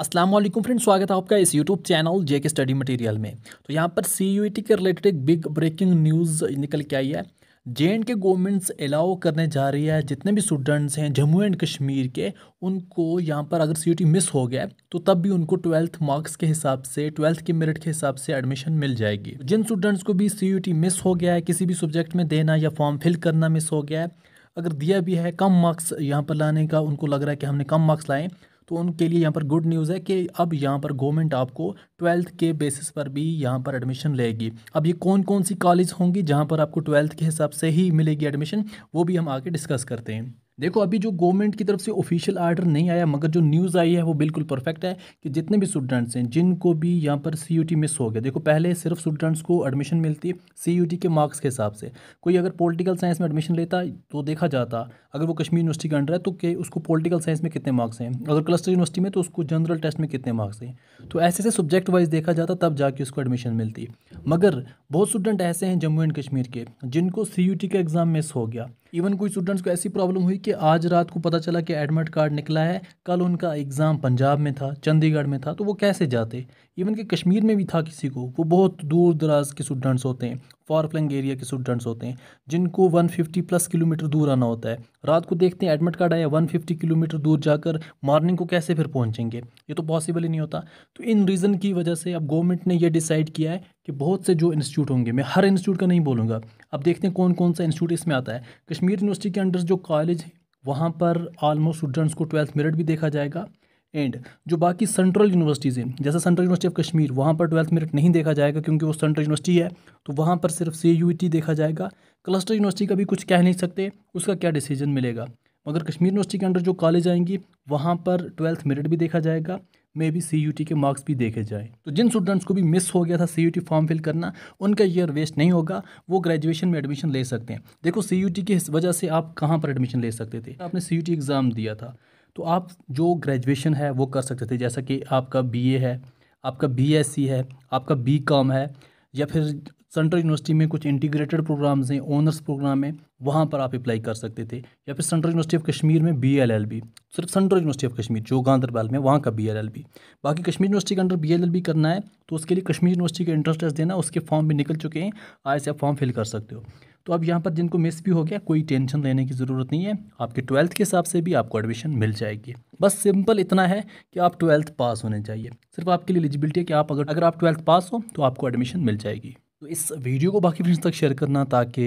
Aslam friend स्वागत है आपका इस यूट्यूब चैनल जे के स्टडी मटेरियल में तो यहाँ पर सी e के रिलेटेड एक बिग ब्रेकिंग न्यूज़ निकल के आई है J and K governments allow करने जा रही है जितने भी स्टूडेंट्स हैं जम्मू एंड कश्मीर के उनको यहाँ पर अगर सी मिस e हो गया तो तब भी उनको ट्वेल्थ मार्क्स के हिसाब से ट्वेल्थ के मेरिट के हिसाब से एडमिशन मिल जाएगी जिन स्टूडेंट्स को भी सी मिस e हो गया है किसी भी सब्जेक्ट में देना या फॉर्म फिल करना मिस हो गया है अगर दिया भी है कम मार्क्स यहाँ पर लाने का उनको लग रहा है कि हमने कम मार्क्स लाए तो उनके लिए यहाँ पर गुड न्यूज़ है कि अब यहाँ पर गवर्नमेंट आपको ट्वेल्थ के बेसिस पर भी यहाँ पर एडमिशन लेगी अब ये कौन कौन सी कॉलेज होंगी जहाँ पर आपको ट्वेल्थ के हिसाब से ही मिलेगी एडमिशन वो भी हम आके डिस्कस करते हैं देखो अभी जो गवर्नमेंट की तरफ से ऑफिशियल आर्डर नहीं आया मगर जो न्यूज़ आई है वो बिल्कुल परफेक्ट है कि जितने भी स्टूडेंट्स हैं जिनको भी यहाँ पर सी मिस हो गया देखो पहले सिर्फ स्टूडेंट्स को एडमिशन मिलती सी के मार्क्स के हिसाब से कोई अगर पोलिटिकल साइंस में एडमिशन लेता तो देखा जाता अगर वो कश्मीर यूनिवर्सिटी के अंडर है तो के उसको पोलिटिकल साइंस में कितने मार्क्स हैं अगर क्लस्टर यूनिवर्सिटी में तो उसको जनरल टेस्ट में कितने मार्क्स हैं तो ऐसे से सब्जेक्ट वाइज देखा जाता तब जाके उसको एडमिशन मिलती मगर बहुत स्टूडेंट ऐसे हैं जम्मू एंड कश्मीर के जिनको सी का एग्ज़ाम मिस हो गया इवन कोई स्टूडेंट्स को ऐसी प्रॉब्लम हुई कि आज रात को पता चला कि एडमिट कार्ड निकला है कल उनका एग्ज़ाम पंजाब में था चंडीगढ़ में था तो वो कैसे जाते इवन कि कश्मीर में भी था किसी को वो बहुत दूर दराज के स्टूडेंट्स होते हैं फार फ्लंग एरिया के स्टूडेंट्स होते हैं जिनको 150 प्लस किलोमीटर दूर आना होता है रात को देखते हैं एडमिट कार्ड आया 150 किलोमीटर दूर जाकर मॉर्निंग को कैसे फिर पहुंचेंगे ये तो पॉसिबल ही नहीं होता तो इन रीज़न की वजह से अब गवर्नमेंट ने यह डिसाइड किया है कि बहुत से जो इंस्टीट्यूट होंगे मैं हर इंस्टीट्यूट का नहीं बोलूँगा अब देखते हैं कौन कौन सा इंस्टीट्यूट इसमें आता है कश्मीर यूनिवर्सिटी के अंडर जो कॉलेज वहाँ पर आलमोस्ट स्टूडेंट्स को ट्वेल्थ मेरिट भी देखा जाएगा एंड जो बाकी सेंट्रल यूनिवर्सिटीज़ हैं जैसे सेंट्रल यूनिवर्सिटी ऑफ कश्मीर वहाँ पर ट्वेल्थ मेरिट नहीं देखा जाएगा क्योंकि वो सेंट्रल यूनिवर्सिटी है तो वहाँ पर सिर्फ सी यू टी देखा जाएगा क्लस्टर यूनिवर्सिटी का भी कुछ कह नहीं सकते उसका क्या डिसीजन मिलेगा मगर कश्मीर यूनिवर्सिटी के अंडर जो कॉलेज आएंगी वहाँ पर ट्वेल्थ मेरिट भी देखा जाएगा maybe C U T के मार्क्स भी देखे जाएँ तो जिन स्टूडेंट्स को भी मिस हो गया था C U T form fill करना उनका ईयर वेस्ट नहीं होगा वो ग्रेजुएशन में एडमिशन ले सकते हैं देखो सी यू टी की वजह से आप कहाँ पर एडमिशन ले सकते थे आपने सी यू टी एग्ज़ाम दिया था तो आप जो ग्रेजुएशन है वो कर सकते थे जैसा कि आपका बीए है आपका बीएससी है आपका बीकॉम है या फिर सेंट्रल यूनिवर्सिटी में कुछ इंटीग्रेटेड प्रोग्राम्स हैं ऑनर्स प्रोग्राम हैं वहाँ पर आप अप्लाई कर सकते थे या फिर सेंट्रल यूनिवर्सिटी ऑफ कश्मीर में बी एल एल बी सिर्फ सेंट्रल यूनिवर्सिटी ऑफ कश्मीर जो गांधरबल में वहाँ का बी एल एल बी बाकी कश्मीर यूनिवर्सिटी के under B L L B करना है तो उसके लिए कश्मीर यूनिवर्सिटी का इंटरेस्ट देना उसके फॉर्म भी निकल चुके हैं आज से आप फॉर्म फिल कर सकते हो तो अब यहाँ पर जिनको मिस भी हो गया कोई टेंशन लेने की ज़रूरत नहीं है आपके ट्वेल्थ के हिसाब से भी आपको एडमिशन मिल जाएगी बस सिंपल इतना है कि आप ट्वेल्थ पास होने चाहिए सिर्फ आपके लिए एलिजिबिलिटी है कि आप अगर अगर आप ट्वेल्थ पास हो तो आपको एडमिशन मिल जाएगी तो इस वीडियो को बाकी फ्रेंड्स तक शेयर करना ताकि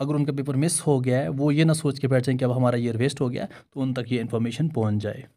अगर उनका पेपर मिस हो गया है वो ये ना सोच के बैठ जाएँ कि अब हमारा ईयर वेस्ट हो गया तो उन तक ये इन्फॉर्मेशन पहुँच जाए